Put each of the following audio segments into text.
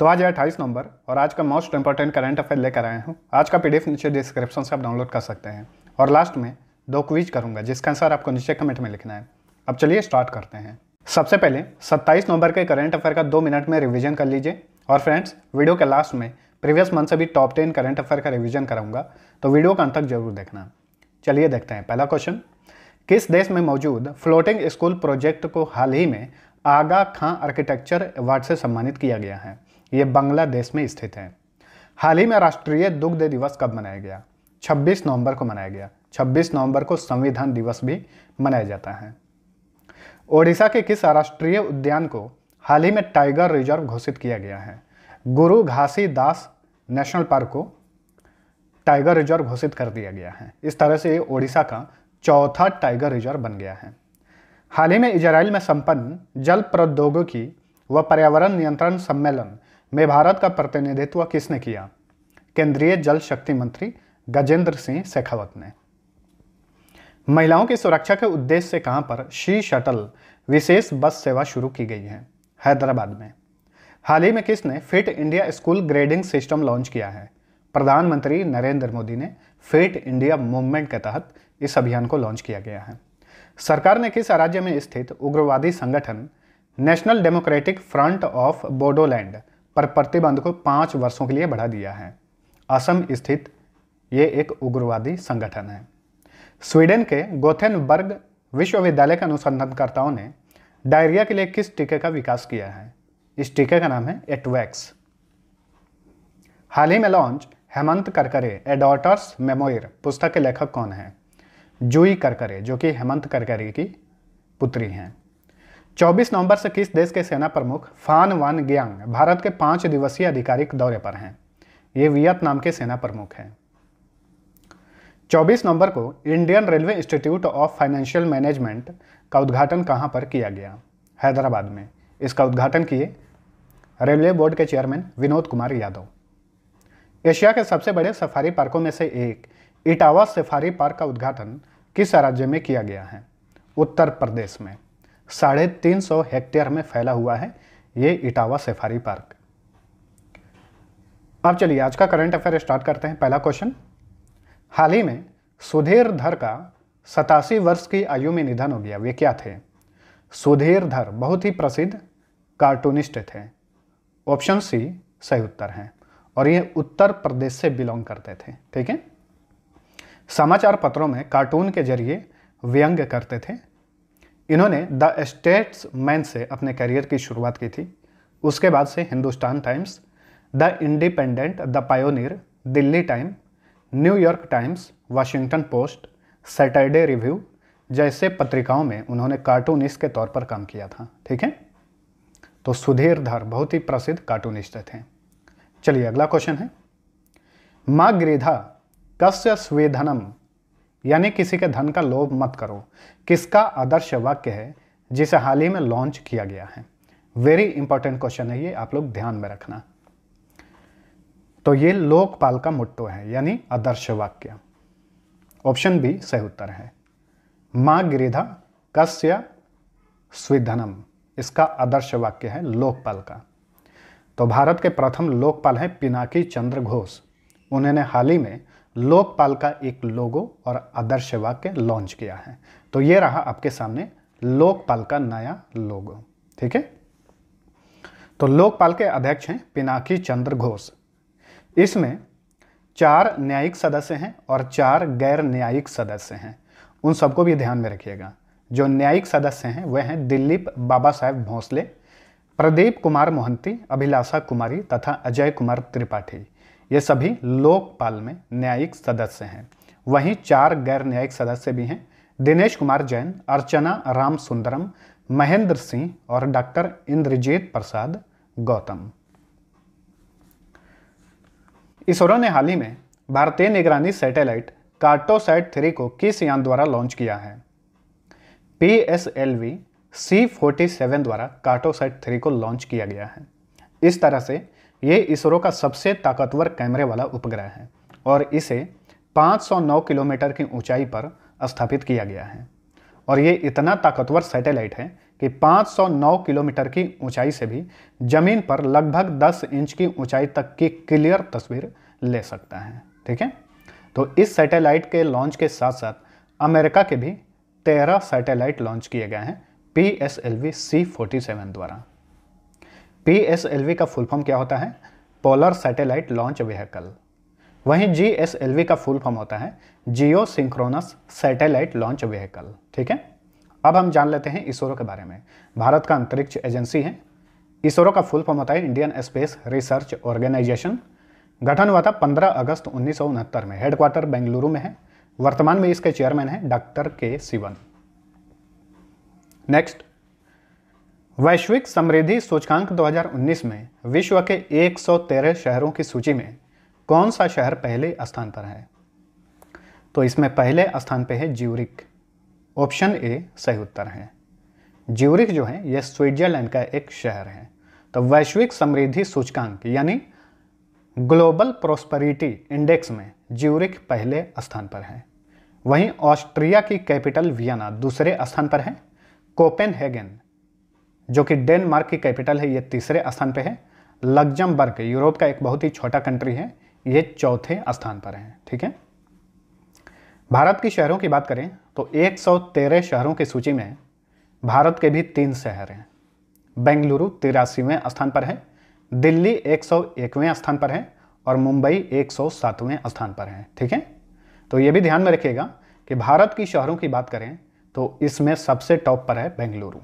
तो आज है अट्ठाईस नंबर और आज का मोस्ट इंपॉर्टेंट करंट अफेयर लेकर आए हूँ आज का पीडीएफ नीचे डिस्क्रिप्शन से आप डाउनलोड कर सकते हैं और लास्ट में दो क्विज करूंगा जिसका आंसर आपको नीचे कमेंट में लिखना है अब चलिए स्टार्ट करते हैं सबसे पहले 27 नवंबर के करंट अफेयर का दो मिनट में रिवीजन कर लीजिए और फ्रेंड्स वीडियो के लास्ट में प्रीवियस मंथ से भी टॉप टेन करंट अफेयर का रिवीजन कराऊंगा तो वीडियो का अंत तक जरूर देखना चलिए देखते हैं पहला क्वेश्चन किस देश में मौजूद फ्लोटिंग स्कूल प्रोजेक्ट को हाल ही में आगा खां आर्किटेक्चर अवार्ड से सम्मानित किया गया है ये बांग्लादेश में स्थित है हाल ही में राष्ट्रीय दुग्ध दिवस कब मनाया गया 26 नवंबर को मनाया गया 26 नवंबर को संविधान दिवस भी मनाया जाता है ओडिशा के किस राष्ट्रीय उद्यान को हाल ही में टाइगर रिजर्व घोषित किया गया है गुरु घासी दास नेशनल पार्क को टाइगर रिजर्व घोषित कर दिया गया है इस तरह से ओडिशा का चौथा टाइगर रिजर्व बन गया है हाल ही में इजराइल में संपन्न जल प्रौद्योगिकी व पर्यावरण नियंत्रण सम्मेलन में भारत का प्रतिनिधित्व किसने किया केंद्रीय जल शक्ति मंत्री गजेंद्र सिंह शेखावत ने महिलाओं की सुरक्षा के उद्देश्य से कहां पर शी शटल विशेष बस सेवा शुरू की गई है हैदराबाद में हाल ही में किसने fit India school grading system launch किया है प्रधानमंत्री नरेंद्र मोदी ने फिट इंडिया मूवमेंट के तहत इस अभियान को लॉन्च किया गया है सरकार ने किस राज्य में स्थित उग्रवादी संगठन national democratic front of Bodoland पर प्रतिबंध को पाँच वर्षों के लिए बढ़ा दिया है असम स्थित ये एक उग्रवादी संगठन है स्वीडन के गोथेनबर्ग विश्वविद्यालय के अनुसंधानकर्ताओं ने डायरिया के लिए किस टीके का विकास किया है इस टीके का नाम है एटवैक्स हाल ही में launch Hemant Karkare a daughter's memoir पुस्तक के लेखक कौन हैं जूई करकरे जो कि हेमंत करकरे की पुत्री हैं 24 नवंबर से किस देश के सेना प्रमुख फान वान ग्यांग भारत के पांच दिवसीय आधिकारिक दौरे पर हैं ये वियतनाम के सेना प्रमुख हैं 24 नवंबर को Indian railway institute of financial management का उद्घाटन कहां पर किया गया हैदराबाद में इसका उद्घाटन किए रेलवे बोर्ड के चेयरमैन विनोद कुमार यादव एशिया के सबसे बड़े सफारी पार्कों में से एक इटावा सफारी पार्क का उद्घाटन किस राज्य में किया गया है उत्तर प्रदेश में साढ़े तीन सौ हेक्टेयर में फैला हुआ है ये इटावा सफारी पार्क अब चलिए आज का करंट अफेयर स्टार्ट करते हैं पहला क्वेश्चन हाल ही में सुधीर धर का सतासी वर्ष की आयु में निधन हो गया वे क्या थे सुधीर धर बहुत ही प्रसिद्ध कार्टूनिस्ट थे ऑप्शन सी सही उत्तर है और ये उत्तर प्रदेश से बिलोंग करते थे ठीक है समाचार पत्रों में कार्टून के जरिए व्यंग करते थे इन्होंने द मैन से अपने करियर की शुरुआत की थी उसके बाद से Hindustan times the independent the pioneer Delhi time New York times Washington post Saturday review जैसे पत्रिकाओं में उन्होंने कार्टूनिस्ट के तौर पर काम किया था ठीक है तो सुधीर धर बहुत ही प्रसिद्ध कार्टूनिस्ट थे चलिए अगला क्वेश्चन है माँ गृधा कस्य स्वेधनम यानी किसी के धन का लोभ मत करो किसका आदर्श वाक्य है जिसे हाल ही में लॉन्च किया गया है वेरी इंपॉर्टेंट क्वेश्चन है ये आप लोग ध्यान में रखना तो ये लोकपाल का मुट्टो है यानी आदर्श वाक्य ऑप्शन बी सही उत्तर है माँ गिरिधा कस्य स्विधनम इसका आदर्श वाक्य है लोकपाल का तो भारत के प्रथम लोकपाल हैं पिनाकी चंद्र घोष उन्होंने हाल ही में लोकपाल का एक लोगो और आदर्श वाक्य लॉन्च किया है तो ये रहा आपके सामने लोकपाल का नया लोगो ठीक है तो लोकपाल के अध्यक्ष हैं पिनाकी चंद्र घोष इसमें चार न्यायिक सदस्य हैं और चार गैर न्यायिक सदस्य हैं उन सबको भी ध्यान में रखिएगा जो न्यायिक सदस्य हैं वह हैं दिलीप बाबा साहेब भोंसले प्रदीप कुमार मोहंती अभिलाषा कुमारी तथा अजय कुमार त्रिपाठी ये सभी लोकपाल में न्यायिक सदस्य हैं वहीं चार गैर न्यायिक सदस्य भी हैं दिनेश कुमार जैन अर्चना राम सुंदरम महेंद्र सिंह और डॉक्टर इंद्रजीत प्रसाद गौतम इसरो ने हाल ही में भारतीय निगरानी सैटेलाइट कार्टोसैट थ्री को किस यान द्वारा लॉन्च किया है P S L V C forty seven द्वारा कार्टोसैट थ्री को लॉन्च किया गया है इस तरह से ये इसरो का सबसे ताकतवर कैमरे वाला उपग्रह है और इसे 509 किलोमीटर की ऊंचाई पर स्थापित किया गया है और ये इतना ताकतवर सैटेलाइट है कि 509 किलोमीटर की ऊंचाई से भी ज़मीन पर लगभग 10 इंच की ऊंचाई तक की क्लियर तस्वीर ले सकता है ठीक है तो इस सैटेलाइट के लॉन्च के साथ साथ अमेरिका के भी तेरह सैटेलाइट लॉन्च किए गए हैं P S L V C forty seven द्वारा पी का फुल फॉर्म क्या होता है पोलर सैटेलाइट लॉन्च व्हीकल वहीं जी का फुल फॉर्म होता है geosynchronous satellite launch vehicle ठीक है अब हम जान लेते हैं इसरो के बारे में भारत का अंतरिक्ष एजेंसी है इसरो का फुल फॉर्म होता है इंडियन स्पेस रिसर्च ऑर्गेनाइजेशन गठन हुआ था 15 अगस्त उन्नीस में हेडक्वार्टर बेंगलुरु में है वर्तमान में इसके चेयरमैन है डॉक्टर के सिवन नेक्स्ट वैश्विक समृद्धि सूचकांक 2019 में विश्व के 113 शहरों की सूची में कौन सा शहर पहले स्थान पर है तो इसमें पहले स्थान पर है ज्यूरिक ऑप्शन ए सही उत्तर है ज्यूरिक जो है यह स्विट्जरलैंड का एक शहर है तो वैश्विक समृद्धि सूचकांक यानी ग्लोबल प्रोस्परिटी इंडेक्स में ज्यूरिक पहले स्थान पर है वहीं ऑस्ट्रिया की कैपिटल वियना दूसरे स्थान पर है कोपेनहेगन जो कि डेनमार्क की कैपिटल है ये तीसरे स्थान पर है लग्जमबर्ग यूरोप का एक बहुत ही छोटा कंट्री है ये चौथे स्थान पर है ठीक है भारत के शहरों की बात करें तो 113 शहरों की सूची में भारत के भी तीन शहर हैं बेंगलुरु तिरासीवें स्थान पर है दिल्ली 101वें स्थान पर है और मुंबई 107वें स्थान पर है ठीक है तो ये भी ध्यान में रखिएगा कि भारत की शहरों की बात करें तो इसमें सबसे टॉप पर है बेंगलुरु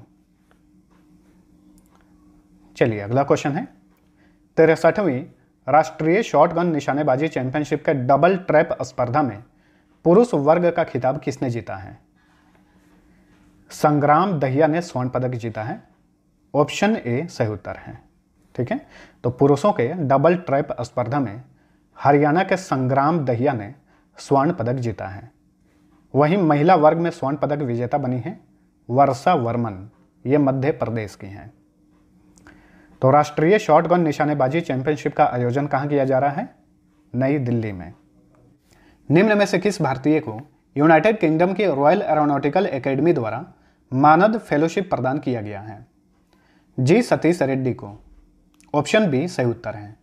चलिए अगला क्वेश्चन है तिरसठवीं राष्ट्रीय शॉटगन निशानेबाजी चैंपियनशिप के डबल ट्रैप स्पर्धा में पुरुष वर्ग का खिताब किसने जीता है संग्राम दहिया ने स्वर्ण पदक जीता है ऑप्शन ए सही उत्तर है ठीक है तो पुरुषों के डबल ट्रैप स्पर्धा में हरियाणा के संग्राम दहिया ने स्वर्ण पदक जीता है वहीं महिला वर्ग में स्वर्ण पदक विजेता बनी है वर्षा वर्मन ये मध्य प्रदेश की हैं तो राष्ट्रीय शॉटगन निशानेबाजी चैंपियनशिप का आयोजन कहां किया जा रहा है नई दिल्ली में निम्न में से किस भारतीय को यूनाइटेड किंगडम की रॉयल एरोनॉटिकल एकेडमी द्वारा मानद फेलोशिप प्रदान किया गया है जी सतीश रेड्डी को ऑप्शन बी सही उत्तर है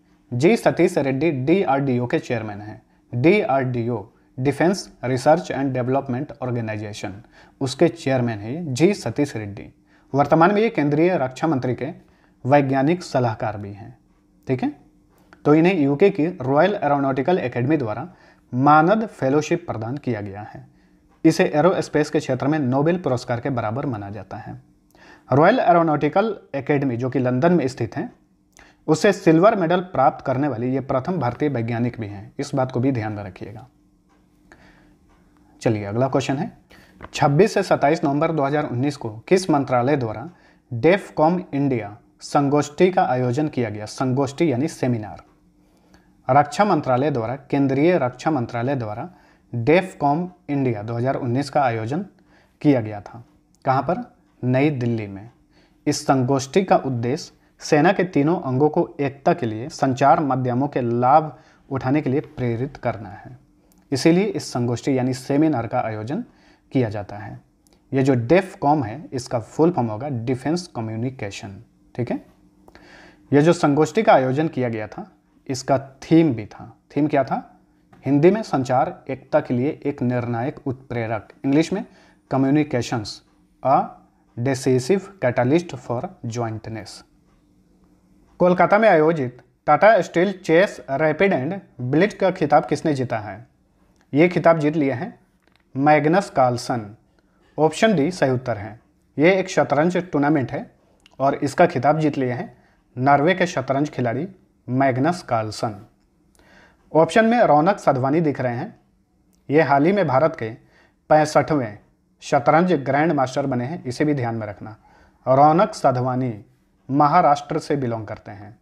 जी सतीश रेड्डी डीआरडीओ के चेयरमैन हैं DRDO defence research and development organisation उसके चेयरमैन हैं जी सतीश रेड्डी वर्तमान में ये केंद्रीय रक्षा मंत्री के वैज्ञानिक सलाहकार भी हैं ठीक है तो इन्हें यूके की रॉयल एरोनॉटिकल एकेडमी द्वारा मानद फेलोशिप प्रदान किया गया है इसे एरोस्पेस के क्षेत्र में नोबेल पुरस्कार के बराबर माना जाता है रॉयल एरोनॉटिकल एकेडमी जो कि लंदन में स्थित है उससे सिल्वर मेडल प्राप्त करने वाली ये प्रथम भारतीय वैज्ञानिक भी हैं इस बात को भी ध्यान में रखिएगा चलिए अगला क्वेश्चन है 26 से 27 नवंबर 2019 को किस मंत्रालय द्वारा डेफ कॉम इंडिया संगोष्ठी का आयोजन किया गया संगोष्ठी यानी सेमिनार रक्षा मंत्रालय द्वारा केंद्रीय रक्षा मंत्रालय द्वारा डेफ कॉम इंडिया 2019 का आयोजन किया गया था कहाँ पर नई दिल्ली में इस संगोष्ठी का उद्देश्य सेना के तीनों अंगों को एकता के लिए संचार माध्यमों के लाभ उठाने के लिए प्रेरित करना है इसीलिए इस संगोष्ठी यानी सेमिनार का आयोजन किया जाता है ये जो डेफ कॉम है इसका फुल फॉर्म होगा डिफेंस कम्युनिकेशन ठीक है यह जो संगोष्ठी का आयोजन किया गया था इसका थीम भी था थीम क्या था हिंदी में संचार एकता के लिए एक निर्णायक उत्प्रेरक इंग्लिश में communications a decisive catalyst for jointness Kolkata में आयोजित Tata steel chess rapid and blitz का खिताब किसने जीता है ये खिताब जीत लिए हैं मैग्नस कार्लसन ऑप्शन डी सही उत्तर है ये एक शतरंज टूर्नामेंट है और इसका खिताब जीत लिए हैं नॉर्वे के शतरंज खिलाड़ी मैग्नस कार्लसन ऑप्शन में रौनक सधवानी दिख रहे हैं ये हाल ही में भारत के पैंसठवें शतरंज ग्रैंड मास्टर बने हैं इसे भी ध्यान में रखना रौनक सधवानी महाराष्ट्र से बिलोंग करते हैं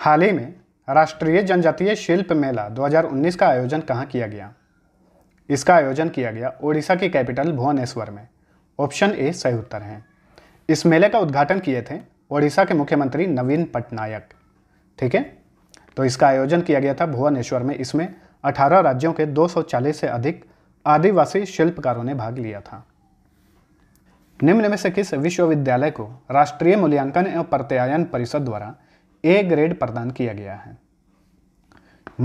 हाल ही में राष्ट्रीय जनजातीय शिल्प मेला 2019 का आयोजन कहाँ किया गया इसका आयोजन किया गया ओडिशा की कैपिटल भुवनेश्वर में ऑप्शन ए सही उत्तर है इस मेले का उद्घाटन किए थे ओडिशा के मुख्यमंत्री नवीन पटनायक ठीक है तो इसका आयोजन किया गया था भुवनेश्वर में इसमें 18 राज्यों के 240 से अधिक आदिवासी शिल्पकारों ने भाग लिया था निम्न में से किस विश्वविद्यालय को राष्ट्रीय मूल्यांकन एवं प्रत्यायन परिषद द्वारा ए ग्रेड प्रदान किया गया है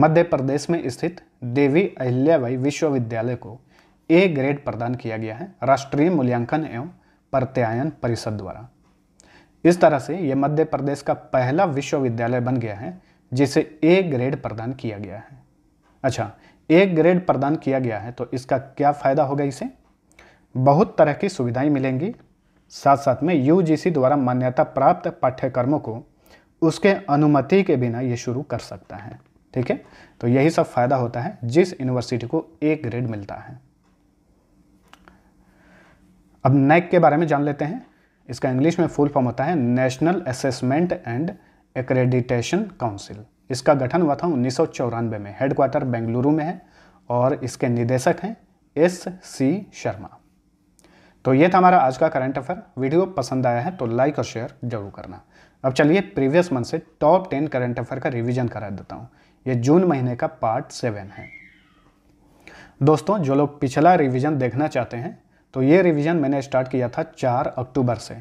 मध्य प्रदेश में स्थित देवी अहिल्याबाई विश्वविद्यालय को ए ग्रेड प्रदान किया गया है राष्ट्रीय मूल्यांकन एवं प्रत्यायन परिषद द्वारा इस तरह से यह मध्य प्रदेश का पहला विश्वविद्यालय बन गया है जिसे ए ग्रेड प्रदान किया गया है अच्छा ए ग्रेड प्रदान किया गया है तो इसका क्या फ़ायदा होगा इसे बहुत तरह की सुविधाएं मिलेंगी साथ साथ में यूजीसी द्वारा मान्यता प्राप्त पाठ्यक्रमों को उसके अनुमति के बिना ये शुरू कर सकता है ठीक है तो यही सब फ़ायदा होता है जिस यूनिवर्सिटी को ए ग्रेड मिलता है अब नैक के बारे में जान लेते हैं इसका इंग्लिश में फुल फॉर्म होता है national assessment and accreditation council इसका गठन हुआ था उन्नीस में हेडक्वार्टर बेंगलुरु में है और इसके निदेशक हैं एस सी शर्मा तो ये था हमारा आज का करंट अफेयर वीडियो पसंद आया है तो लाइक और शेयर जरूर करना अब चलिए प्रीवियस मंथ से टॉप टेन करंट अफेयर का रिवीजन करा देता हूँ ये जून महीने का पार्ट सेवन है दोस्तों जो लोग पिछला रिवीजन देखना चाहते हैं तो ये रिवीजन मैंने स्टार्ट किया था चार अक्टूबर से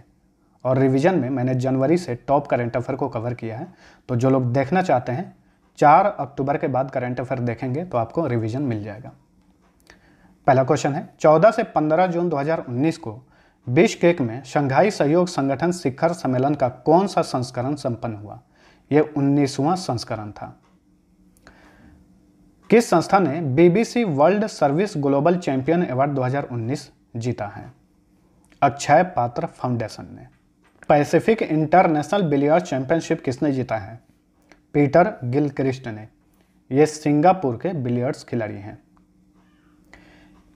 और रिवीजन में मैंने जनवरी से टॉप करेंट अफेयर को कवर किया है तो जो लोग देखना चाहते हैं चार अक्टूबर के बाद करेंट अफेयर देखेंगे तो आपको रिवीजन मिल जाएगा पहला क्वेश्चन है 14 से 15 जून 2019 को बिशकेक में शंघाई सहयोग संगठन शिखर सम्मेलन का कौन सा संस्करण संपन्न हुआ यह उन्नीसवां संस्करण था किस संस्था ने BBC world service global champion award जीता है अक्षय पात्र फाउंडेशन ने पैसिफिक इंटरनेशनल बिलियर्ड चैंपियनशिप किसने जीता है पीटर गिलक्रिस्ट ने ये सिंगापुर के बिलियर्ड्स खिलाड़ी हैं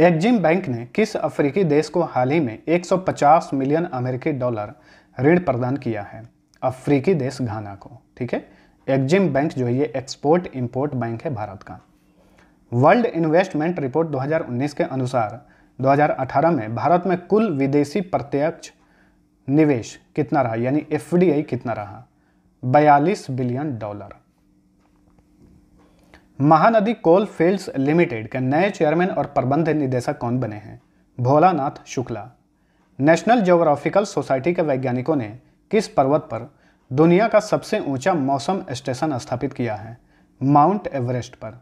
एक्जिम बैंक ने किस अफ्रीकी देश को हाल ही में 150 मिलियन अमेरिकी डॉलर ऋण प्रदान किया है अफ्रीकी देश घाना को ठीक है एक्जिम बैंक जो है ये एक्सपोर्ट इंपोर्ट बैंक है भारत का वर्ल्ड इन्वेस्टमेंट रिपोर्ट 2019 के अनुसार 2018 में भारत में कुल विदेशी प्रत्यक्ष निवेश कितना रहा यानी एफ कितना रहा 42 billion dollar Mahanadi coal fields limited के नए चेयरमैन और प्रबंध निदेशक कौन बने हैं Bholanath Shukla national geographical society के वैज्ञानिकों ने किस पर्वत पर दुनिया का सबसे ऊंचा मौसम स्टेशन स्थापित किया है माउंट एवरेस्ट पर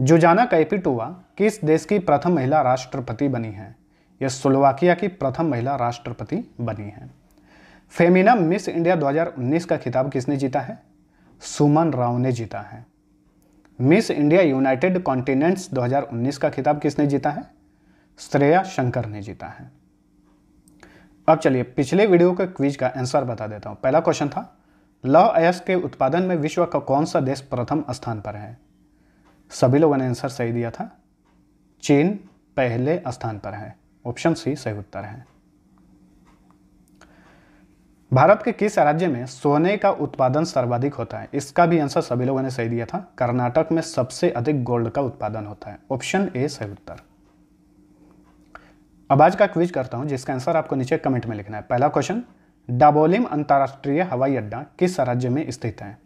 जोजाना कैपिटोवा किस देश की प्रथम महिला राष्ट्रपति बनी है यह स्लोवाकिया की प्रथम महिला राष्ट्रपति बनी है फेमिना मिस इंडिया 2019 का खिताब किसने जीता है सुमन राव ने जीता है मिस इंडिया यूनाइटेड कॉन्टिनेंट्स 2019 का खिताब किसने जीता है श्रेया शंकर ने जीता है अब चलिए पिछले वीडियो के क्विज का आंसर बता देता हूं पहला क्वेश्चन था लौह अयस्क के उत्पादन में विश्व का कौन सा देश प्रथम स्थान पर है सभी लोगों ने आंसर सही दिया था चीन पहले स्थान पर है ऑप्शन सी सही उत्तर है भारत के किस राज्य में सोने का उत्पादन सर्वाधिक होता है इसका भी आंसर सभी लोगों ने सही दिया था कर्नाटक में सबसे अधिक गोल्ड का उत्पादन होता है ऑप्शन ए सही उत्तर अब आज का क्विज करता हूं जिसका आंसर आपको नीचे कमेंट में लिखना है पहला क्वेश्चन डाबोलिम अंतर्राष्ट्रीय हवाई अड्डा किस राज्य में स्थित है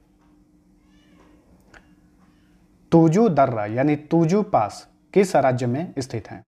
तुजू दर्रा यानी तुजू पास किस राज्य में स्थित है